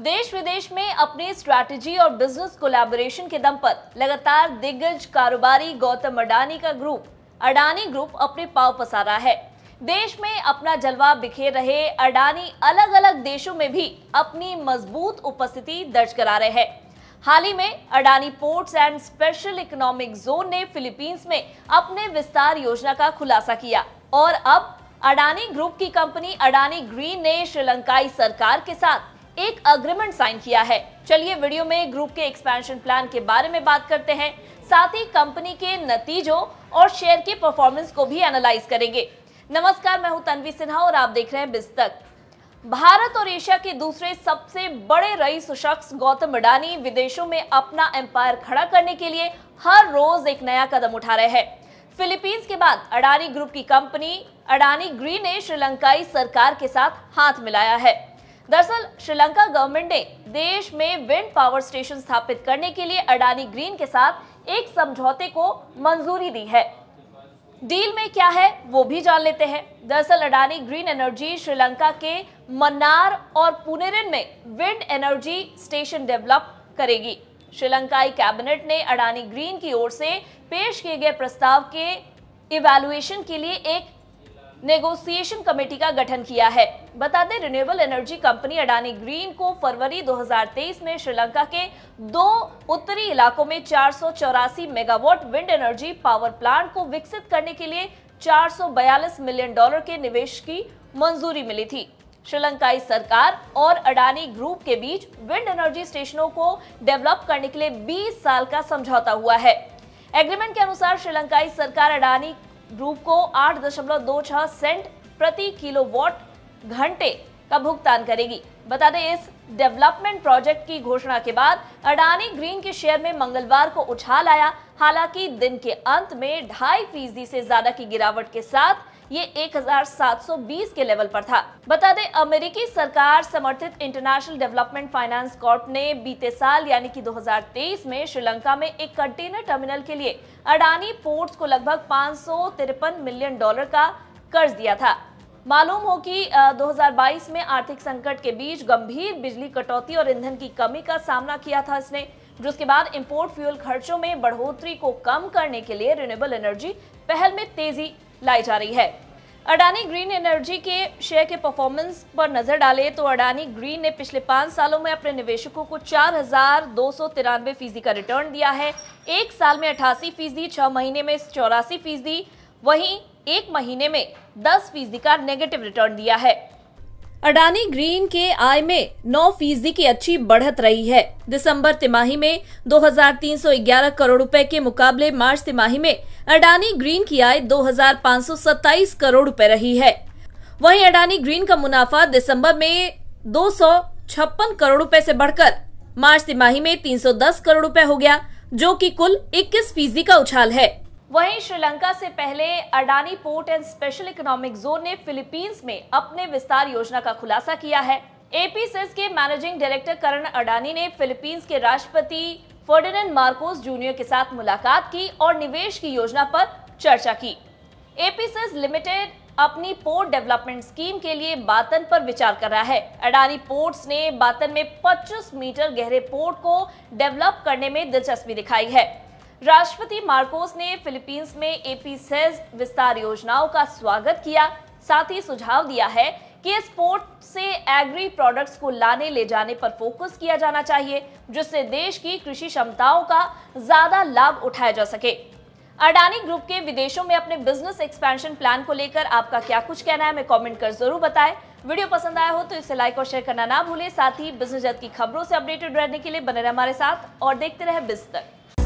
देश विदेश में अपनी स्ट्रैटेजी और बिजनेस कोलैबोरेशन के दम पर लगातार दिग्गज कारोबारी गौतम अडानी का ग्रुप अडानी ग्रुप अपने पाव पसारा है देश में अपना जलवा बिखेर रहे अडानी अलग अलग देशों में भी अपनी मजबूत उपस्थिति दर्ज करा रहे हैं हाल ही में Adani ports and special economic zone ने फिलीपींस में अपने विस्तार योजना का खुलासा किया और अब अडानी ग्रुप की कंपनी अडानी ग्रीन ने श्रीलंकाई सरकार के साथ एक अग्रीमेंट साइन किया है चलिए वीडियो में ग्रुप के एक्सपेंशन प्लान के बारे में बात करते हैं साथ ही कंपनी के नतीजों और शेयर के परफॉर्मेंस को भी एनालाइज करेंगे नमस्कार मैं हूं तन्वी सिन्हा और आप देख रहे हैं बिस्तक भारत और एशिया के दूसरे सबसे बड़े रईस शख्स गौतम अडानी विदेशों में अपना एम्पायर खड़ा करने के लिए हर रोज एक नया कदम उठा रहे हैं फिलीपींस के बाद अडानी ग्रुप की कंपनी अडानी ग्री ने श्रीलंकाई सरकार के साथ हाथ मिलाया है दरअसल श्रीलंका गवर्नमेंट ने देश में विंड पावर स्टेशन स्थापित करने के लिए अडानी ग्रीन के साथ एक समझौते को मंजूरी दी है डील में क्या है वो भी जान लेते हैं दरअसल अडानी ग्रीन एनर्जी श्रीलंका के मन्नार और पुनेरिन में विंड एनर्जी स्टेशन डेवलप करेगी श्रीलंकाई कैबिनेट ने अडानी ग्रीन की ओर से पेश किए गए प्रस्ताव के इवेलुएशन के लिए एक नेगोशिएशन कमेटी का गठन किया है बता दें renewable energy company Adani green को फरवरी 2023 में श्रीलंका के दो उत्तरी इलाकों में चार megawatt wind energy power plant को विकसित करने के लिए 442 मिलियन डॉलर के निवेश की मंजूरी मिली थी श्रीलंकाई सरकार और अडानी ग्रुप के बीच विंड एनर्जी स्टेशनों को डेवलप करने के लिए 20 साल का समझौता हुआ है एग्रीमेंट के अनुसार श्रीलंकाई सरकार अडानी ग्रुप को 8.26 सेंट प्रति किलोवाट घंटे का भुगतान करेगी बता दें इस डेवलपमेंट प्रोजेक्ट की घोषणा के बाद अडानी ग्रीन के शेयर में मंगलवार को उछाल आया हालांकि दिन के अंत में ढाई फीसदी से ज्यादा की गिरावट के साथ ये 1720 के लेवल पर था बता दें अमेरिकी सरकार समर्थित इंटरनेशनल डेवलपमेंट फाइनेंस कॉर्प ने बीते साल यानी कि 2023 में श्रीलंका में एक कंटेनर टर्मिनल के लिए अडानी पोर्ट्स को लगभग पाँच मिलियन डॉलर का कर्ज दिया था मालूम हो कि 2022 में आर्थिक संकट के बीच गंभीर बिजली कटौती और ईंधन की कमी का सामना किया था इसने जिसके बाद इंपोर्ट फ्यूल खर्चों में बढ़ोतरी को कम करने के लिए रिन्यूएबल एनर्जी पहल में तेजी लाई जा रही है अडानी ग्रीन एनर्जी के शेयर के परफॉर्मेंस पर नजर डालें तो अडानी ग्रीन ने पिछले पांच सालों में अपने निवेशकों को चार हजार दो सौ तिरानवे फीसदी का रिटर्न दिया है एक साल में अठासी फीसदी छह महीने में चौरासी फीसदी वहीं एक महीने में दस फीसदी का नेगेटिव रिटर्न दिया है अडानी ग्रीन के आय में 9 फीसदी की अच्छी बढ़त रही है दिसंबर तिमाही में 2,311 करोड़ रुपए के मुकाबले मार्च तिमाही में अडानी ग्रीन की आय 2,527 करोड़ रुपए रही है वहीं अडानी ग्रीन का मुनाफा दिसंबर में दो करोड़ रुपए से बढ़कर मार्च तिमाही में 310 करोड़ रुपए हो गया जो कि कुल 21 फीसदी का उछाल है वहीं श्रीलंका से पहले Adani port and special economic zone ने फिलीपींस में अपने विस्तार योजना का खुलासा किया है एपीसेस के मैनेजिंग डायरेक्टर करण अडानी ने फिलीपींस के राष्ट्रपति फर्डिनेंड मार्कोस जूनियर के साथ मुलाकात की और निवेश की योजना पर चर्चा की एपीसेस लिमिटेड अपनी पोर्ट डेवलपमेंट स्कीम के लिए बातन पर विचार कर रहा है अडानी पोर्ट्स ने बातन में 25 मीटर गहरे पोर्ट को डेवलप करने में दिलचस्पी दिखाई है राष्ट्रपति मार्कोस ने फिलीपींस में एपी सेज विस्तार योजनाओं का स्वागत किया साथ ही सुझाव दिया है कि एक्सपोर्ट से एग्री प्रोडक्ट्स को लाने ले जाने पर फोकस किया जाना चाहिए जिससे देश की कृषि क्षमताओं का ज्यादा लाभ उठाया जा सके अडानी ग्रुप के विदेशों में अपने बिजनेस एक्सपेंशन प्लान को लेकर आपका क्या कुछ कहना है हमें कमेंट कर जरूर बताएं वीडियो पसंद आया हो तो इसे लाइक और शेयर करना ना भूलें साथ ही बिजनेस जगत की खबरों से अपडेटेड रहने के लिए बने रहे हमारे साथ और देखते रहे बिस्तर